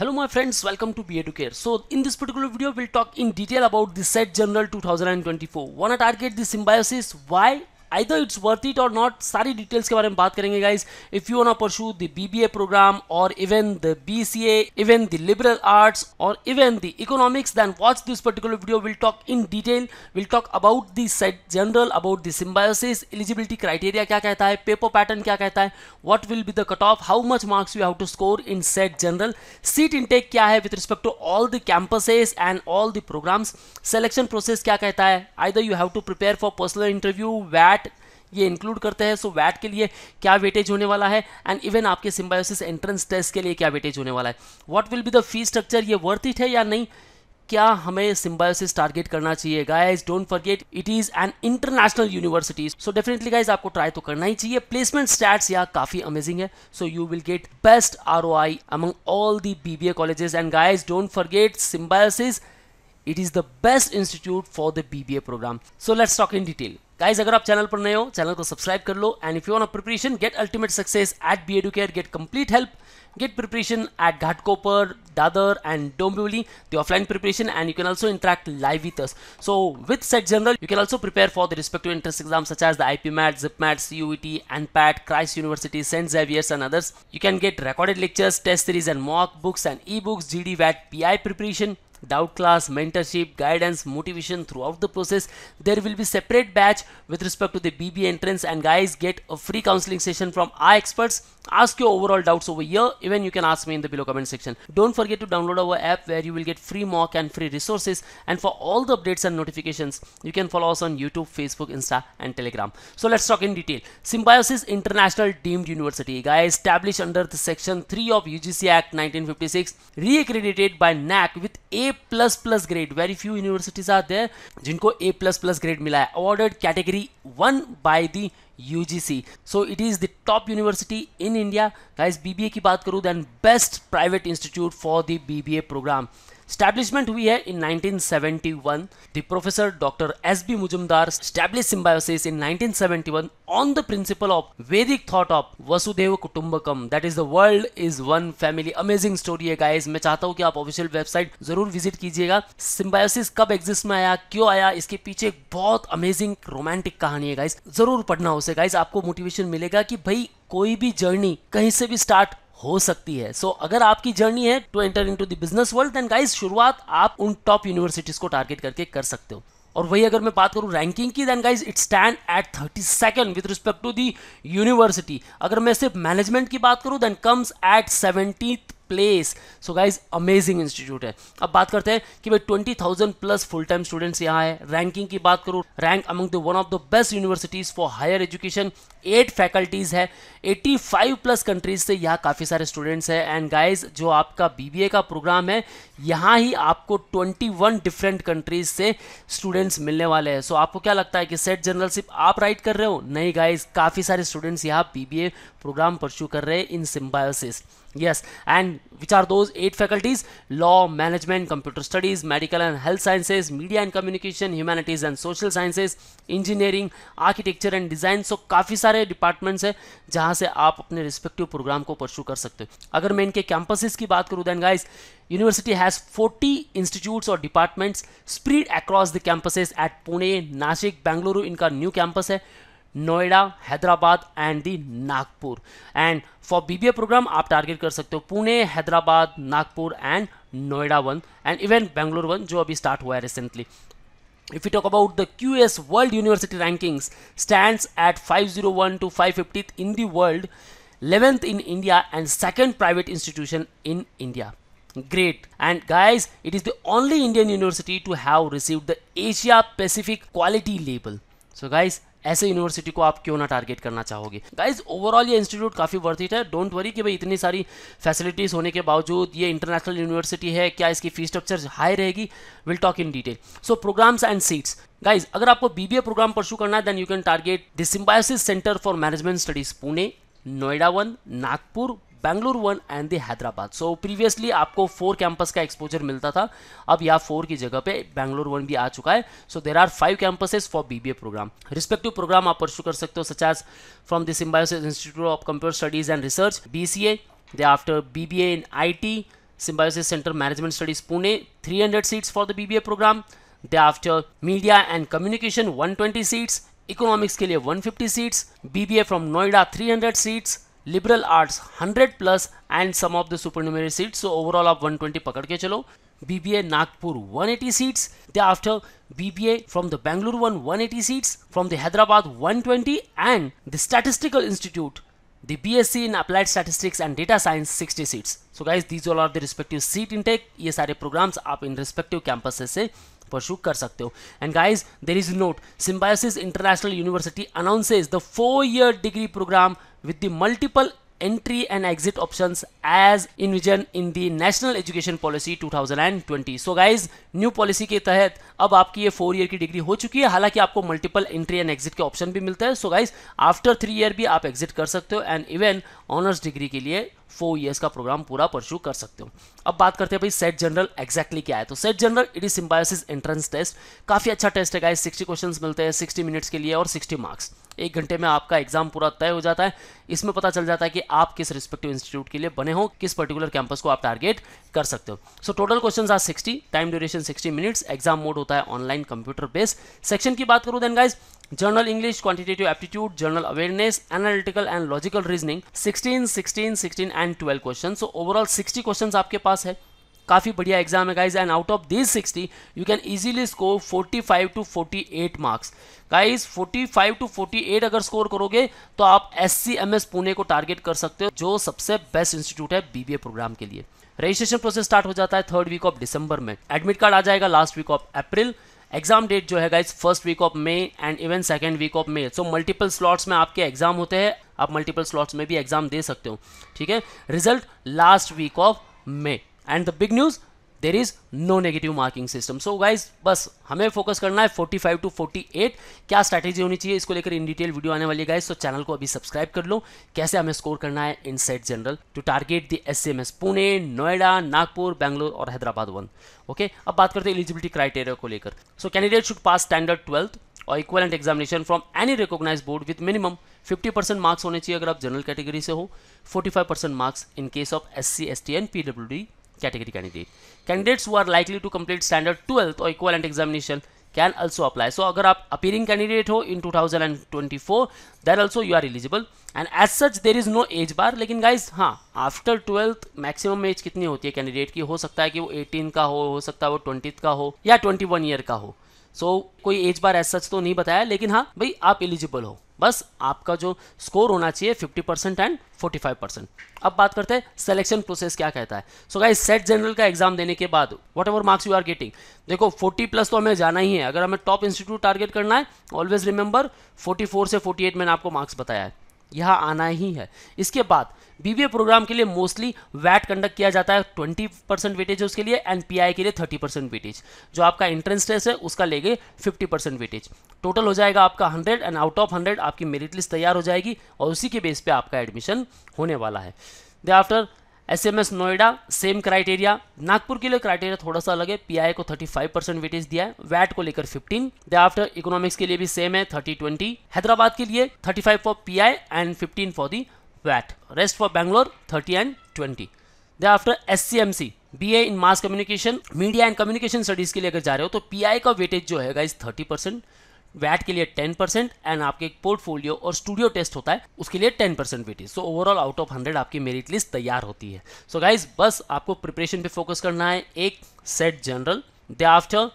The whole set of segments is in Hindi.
Hello my friends, welcome to PA2Care. So in this particular video, we'll talk in detail about the SET General 2024. Wanna target the symbiosis? Why? Either it's worth it और नॉट सारी डिटेल्स के बारे में बात करेंगे गाइज इफ यू ना परशू द बीबीए प्रोग्राम और even the BCA even the liberal arts और even the economics then watch this particular video will talk in detail will talk about SET general about the Symbiosis eligibility criteria क्या कहता है पेपर पैटर्न क्या कहता है what will be the cut of how much marks you have to score in SET general seat intake क्या है with respect to all the campuses and all the programmes selection process क्या कहता है either you have to prepare for personal interview वैट ये इंक्लूड करते हैं सो वैट के लिए क्या वेटेज होने वाला है एंड इवन आपके सिम्बायोसिस एंट्रेंस टेस्ट के लिए क्या वेटेज होने वाला है what will be the fee structure ये वर्थ इट है या नहीं क्या हमें सिम्बायोसिस टारगेट करना चाहिए guys don't forget it is an international university so definitely guys आपको ट्राई तो करना ही चाहिए प्लेसमेंट स्टैट्स यहाँ काफी अमेजिंग है so you will get best R O I among all the B B A colleges and guys don't forget Symbiosis it is the best institute for the B B A program so let's talk in detail guys अगर आप चैनल पर नए हो चैनल को सब्सक्राइब कर लो and if you on preparation get ultimate success at B Educare get complete help get preparation at Ghatkopar, Dadar and Dombivli, the offline preparation and you can also interact live with us. So with Set General, you can also prepare for the respective entrance exams such as the IPMAT, ZipMAT, CUET, PAT. Christ University, St. Xavier's and others. You can get recorded lectures, test series and mock books and ebooks, GD, VAT, PI preparation, Doubt class, mentorship, guidance, motivation throughout the process. There will be separate batch with respect to the BB entrance and guys get a free counseling session from our experts. Ask your overall doubts over here. Even you can ask me in the below comment section. Don't forget to download our app where you will get free mock and free resources. And for all the updates and notifications, you can follow us on YouTube, Facebook, Insta and Telegram. So let's talk in detail. Symbiosis International Deemed University, guys, established under the Section 3 of UGC Act 1956, reaccredited by NAC with A plus plus grade very few universities आते हैं जिनको ए प्लस प्लस ग्रेड मिला है awarded category one by the UGC. So it is the top university in India. Guys, BBA की बात करूँ then best private institute for the BBA program. Establishment हुई है in 1971 the professor doctor S B Mujumdar establish Symbiosis in 1971 on the principle of Vedic thought of वसुदेव कुटुंबकम that is the world is one family amazing story है गाइस मैं चाहता हूँ कि आप ऑफिशियल वेबसाइट जरूर विजिट कीजिएगा सिम्बायोसिस कब एग्जिस्ट में आया क्यों आया इसके पीछे एक बहुत अमेजिंग रोमांटिक कहानी है गाइस जरूर पढ़ना उसे गाइस आपको मोटिवेशन मिलेगा कि भाई कोई भी जर्नी कहीं से भी स्टार्ट हो सकती है सो so, अगर आपकी जर्नी है to enter into business world then guys शुरुआत आप उन टॉप यूनिवर्सिटीज़ को टारगेट करके कर सकते हो और वही अगर मैं बात करूं रैंकिंग की then guys it stand at thirty second with respect to the university अगर मैं सिर्फ मैनेजमेंट की बात करूं then comes at seventy place so guys amazing institute है अब बात करते हैं कि भाई twenty thousand plus full time students यहाँ है रैंकिंग की बात करूँ rank among the one of the best universities for higher education at faculties है 85 प्लस कंट्रीज से यहाँ काफ़ी सारे स्टूडेंट्स हैं एंड गाइज जो आपका बीबीए का प्रोग्राम है यहाँ ही आपको 21 डिफरेंट कंट्रीज से स्टूडेंट्स मिलने वाले हैं सो so, आपको क्या लगता है कि सेट जनरलशिप आप राइट कर रहे हो नहीं गाइज काफ़ी सारे स्टूडेंट्स यहाँ बीबीए प्रोग्राम परस्यू कर रहे हैं in Symbiosis yes and which are those at faculties law management computer studies medical and health sciences media and communication humanities and social sciences engineering architecture and design so काफी सारे डिपार्टमेंट्स हैं जहां से आप अपने रिस्पेक्टिव प्रोग्राम को परस्यू कर सकते हो अगर मैं इनके कैंपसेस की बात करूँ then guys university has forty institutes और departments spread across the campuses at Pune Nashik Bengaluru इनका न्यू कैंपस है Noida, Hyderabad, and the Nagpur. And for BBA program, you target कर सकते हो Pune Hyderabad Nagpur and Noida one and even Bangalore one जो अभी If we talk about the QS World University Rankings stands at 501 to 550th in the world, 11th in India and second private institution in India. Great. And guys, it is the only Indian university to have received the Asia Pacific Quality label. So guys, ऐसे यूनिवर्सिटी को आप क्यों ना टारगेट करना चाहोगे गाइज ओवरऑल ये इंस्टीट्यूट काफ़ी वर्थ इट है डोंट वरी कि भाई इतनी सारी फैसिलिटीज़ होने के बावजूद ये इंटरनेशनल यूनिवर्सिटी है क्या इसकी फी स्ट्रक्चर हाई रहेगी will talk in detail so programmes and seats guys अगर आपको बीबीए प्रोग्राम परसू करना है then you can target the centre for management studies Pune Noida one Nagpur Bangalore one and the Hyderabad so previously आपको फोर कैंपस का एक्सपोजर मिलता था अब यहाँ फोर की जगह पे बैंगलोर वन भी आ चुका है so there are five campuses for BBA programme respective programme आप परसू कर सकते हो such as from the Symbiosis institute of computer studies and research B C A they after B B A in I T Symbiosis Center Management Studies Pune 300 seats for programme BBA after media and communication one 120 seats economics के लिए 150 seats. From Noida three 300 seats liberal arts 100 plus and some of the supernumerary seats so overall of 120 pakad ke chalo BBA Nagpur 180 seats thereafter BBA from the Bangalore one 180 seats from the Hyderabad 120 and the statistical institute the BSc in Applied Statistics and Data Science 60 seats. So guys these all are the respective seat intake ये सारे programs up in respective campuses से pursue कर and guys there is a note Symbiosis International University announces the four year degree program with the multiple entry and exit options as envisioned in the National Education Policy 2020. So guys, new policy के तहत अब आपकी ये फोर ईयर की डिग्री हो चुकी है हालांकि आपको मल्टीपल एंट्री एंड एग्जिट के ऑप्शन भी मिलता है so guys after three year भी आप एग्जिट कर सकते हो एंड इवन ऑनर्स डिग्री के लिए फोर ईयर्स का प्रोग्राम पूरा परसू कर सकते हो अब बात करते हैं भाई सेट जनरल एक्जैक्टली क्या है तो SET general it is Symbiosis entrance test काफी अच्छा टेस्ट है गाइज 60 क्वेश्चंस मिलते हैं 60 मिनट्स के लिए और 60 मार्क्स एक घंटे में आपका एग्जाम पूरा तय हो जाता है इसमें पता चल जाता है कि आप किस रिस्पेक्टिव इंस्टीट्यूट के लिए बने हो किस पर्टिकुलर कैंपस को आप टारगेट कर सकते हो so total question are 60 time duration 60 minutes exam mode होता है ऑनलाइन कंप्यूटर बेस्ड सेक्शन की बात करूँ then guys general English quantitative aptitude general awareness analytical and logical reasoning 16, 16, 16 and 12 question so overall 60 question आपके पास है काफ़ी बढ़िया एग्जाम है guys and out of this 60 you can easily score 45 to 48 marks guys 45 to 48 अगर स्कोर करोगे तो आप एस सी पुणे को टारगेट कर सकते हो जो सबसे बेस्ट इंस्टीट्यूट है बीबीए प्रोग्राम के लिए रजिस्ट्रेशन प्रोसेस स्टार्ट हो जाता है थर्ड वीक ऑफ डिसंबर में एडमिट कार्ड आ जाएगा last week of April exam date जो है guys first week of May and even second week of May so multiple slots में आपके एग्जाम होते हैं आप मल्टीपल स्लॉट्स में भी एग्जाम दे सकते हो ठीक है result last week of May and the big news there is no negative marking system so guys बस हमें फोकस करना है 45 टू 48 क्या स्ट्रैटेजी होनी चाहिए इसको लेकर इन डिटेल वीडियो आने वाली है गाइज तो चैनल को अभी सब्सक्राइब कर लो कैसे हमें स्कोर करना है in SET general to target the S M S Pune Noida Nagpur Bangalore और हैदराबाद वन ओके okay? अब बात करते हैं एलिजिबिलिटी क्राइटेरिया को लेकर so candidate should pass standard twelfth और and examination from any recognise board with minimum 50 percent marks होने चाहिए अगर आप जनरल कैटेगरी से हो 45 percent marks in case of S C S T and P W D category candidate. Candidates who are likely to complete standard 12th or equivalent examination can also apply. So agar aap appearing candidate ho in 2024 then also you are eligible and as such there is no age bar lekin guys ha after 12th maximum age kitni hoti hai candidate ki ho sakta hai ki wo 18 ka ho ho sakta hai wo 20th ka ho ya 21 year ka ho so so, कोई एज बार एज सच तो नहीं बताया लेकिन हाँ भाई आप एलिजिबल हो बस आपका जो स्कोर होना चाहिए 50 परसेंट एंड 45 परसेंट अब बात करते हैं सिलेक्शन प्रोसेस क्या कहता है सो गाइस सेट जनरल का एग्जाम देने के बाद whatever marks you are getting देखो 40 प्लस तो हमें जाना ही है अगर हमें टॉप इंस्टीट्यूट टारगेट करना है ऑलवेज रिमेंबर 44 से 48 मैंने आपको मार्क्स बताया है यह आना ही है इसके बाद बीबीए प्रोग्राम के लिए मोस्टली वैट कंडक्ट किया जाता है 20 परसेंट वेटेज है उसके लिए एंड पीआई के लिए 30 परसेंट वेटेज जो आपका एंट्रेंस टेस्ट है उसका लेंगे 50 परसेंट वेटेज टोटल हो जाएगा आपका 100 एंड आउट ऑफ 100 आपकी मेरिट लिस्ट तैयार हो जाएगी और उसी के बेस पे आपका एडमिशन होने वाला है thereafter SMS Noida same criteria Nagpur के लिए क्राइटेरिया थोड़ा सा अलग है पीआई को 35 परसेंट वेटेज दिया है वैट को लेकर 15 दे आफ्टर इकोनॉमिक्स के लिए भी सेम है 30 20 हैदराबाद के लिए 35 for P and 15 for the वैट rest for Bangalore 30 and 20 thereafter S B A in mass communication media and communication studies के लिए अगर जा रहे हो तो पी का वेटेज जो है इस थर्टी परसेंट वैट के लिए टेन परसेंट एंड आपके एक पोर्टफोलियो और स्टूडियो टेस्ट होता है उसके लिए ten percent weightage so overall out of hundred आपकी मेरिट लिस्ट तैयार होती है सो so गाइज बस आपको प्रिपरेशन पे फोकस करना है एक सेट जनरल दे आफ्टर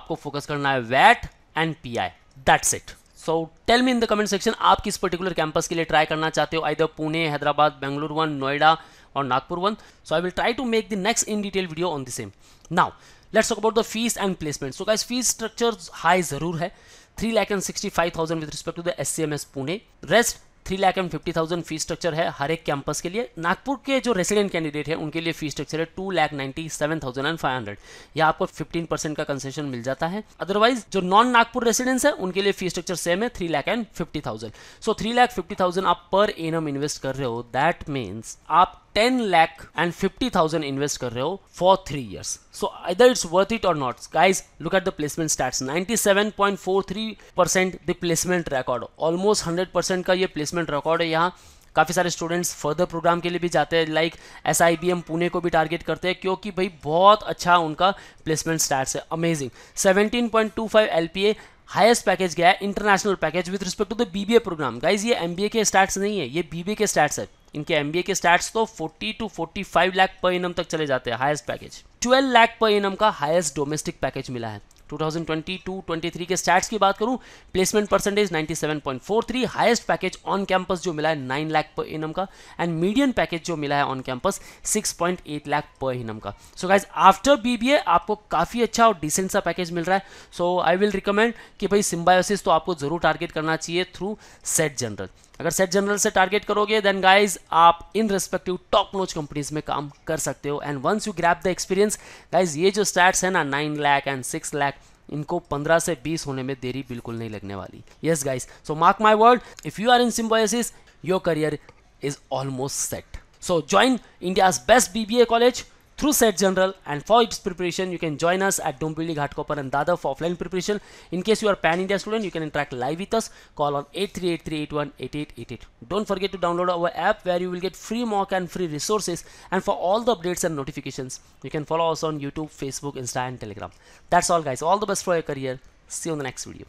आपको फोकस करना है वैट and P I that SET so tell me in the comment section आप किस पर्टिकुलर कैंपस के लिए ट्राई करना चाहते हो आइदर पुणे हैदराबाद बेंगलुरु वन नोएडा और Nagpur one so I will try to make the next in detail video on the same now let's about the fees and placement so guys fees structure high ज़रूर है three lakh and sixty five thousand with respect to the S C M S Pune rest three lakh and fifty thousand fee structure है हर एक कैंपस के लिए नागपुर के जो रेसिडेंट कैंडिडेट है उनके लिए फी स्ट्रक्चर है two lakh ninety seven thousand and five hundred यहाँ आपको फिफ्टीन परसेंट का कंसेशन मिल जाता है अदरवाइज जो नॉन नागपुर रेसिडेंट्स है उनके लिए फी स्ट्रक्चर सेम है three lakh and fifty thousand so three lakh fifty thousand आप पर एनम इन्वेस्ट कर रहे हो दैट मीन्स आप ten lakh and fifty thousand invest कर रहे हो फॉर थ्री ईयर्स सो इधर इट्स वर्थ इट और not guys look at the placement stats ninety seven point four three percent the placement record almost hundred percent का ये प्लेसमेंट रिकॉर्ड है यहाँ काफ़ी सारे स्टूडेंट्स फर्दर प्रोग्राम के लिए भी जाते हैं like S I B M Pune को भी टारगेट करते हैं क्योंकि भाई बहुत अच्छा उनका प्लेसमेंट स्टार्ट है amazing seventeen point two five L P A highest package गया है international package with respect to the BBA programme guys ये एमबीए के स्टैट्स नहीं है ये बीबीए के स्टैट्स है इनके एमबीए के स्टैट्स तो 40 टू 45 लाख पर इनम तक चले जाते हैं हाईएस्ट पैकेज 12 लाख पर इनम का हाईएस्ट डोमेस्टिक पैकेज मिला है 2022-23 के स्टैट्स की बात करूं placement percentage 97.43 highest package on campus जो मिला है 9 लाख पर इनम का एंड मीडियम पैकेज जो मिला है ऑन कैंपस 6.8 लाख पर इनम का सो गाइज आफ्टर बीबीए आपको काफ़ी अच्छा और डिसेंट सा पैकेज मिल रहा है सो आई विल रिकमेंड कि भाई सिम्बायोसिस तो आपको ज़रूर टारगेट करना चाहिए थ्रू सेट जनरल अगर सेट जनरल से टारगेट करोगे देन गाइज आप in respective top notch companies में काम कर सकते हो and once you grab the experience guys ये जो स्टैट्स है ना nine lakh and six lakh इनको 15 से 20 होने में देरी बिल्कुल नहीं लगने वाली yes guys so mark my word if you are in Symbiosis your career is almost set so join India's best BBA college through SET General and for its preparation you can join us at Dombivli, Ghatkopar and Dada for offline preparation. In case you are Pan India student you can interact live with us. Call on 8383818888. Don't forget to download our app where you will get free mock and free resources and for all the updates and notifications you can follow us on YouTube, Facebook, Insta and Telegram. That's all guys. All the best for your career. See you on the next video.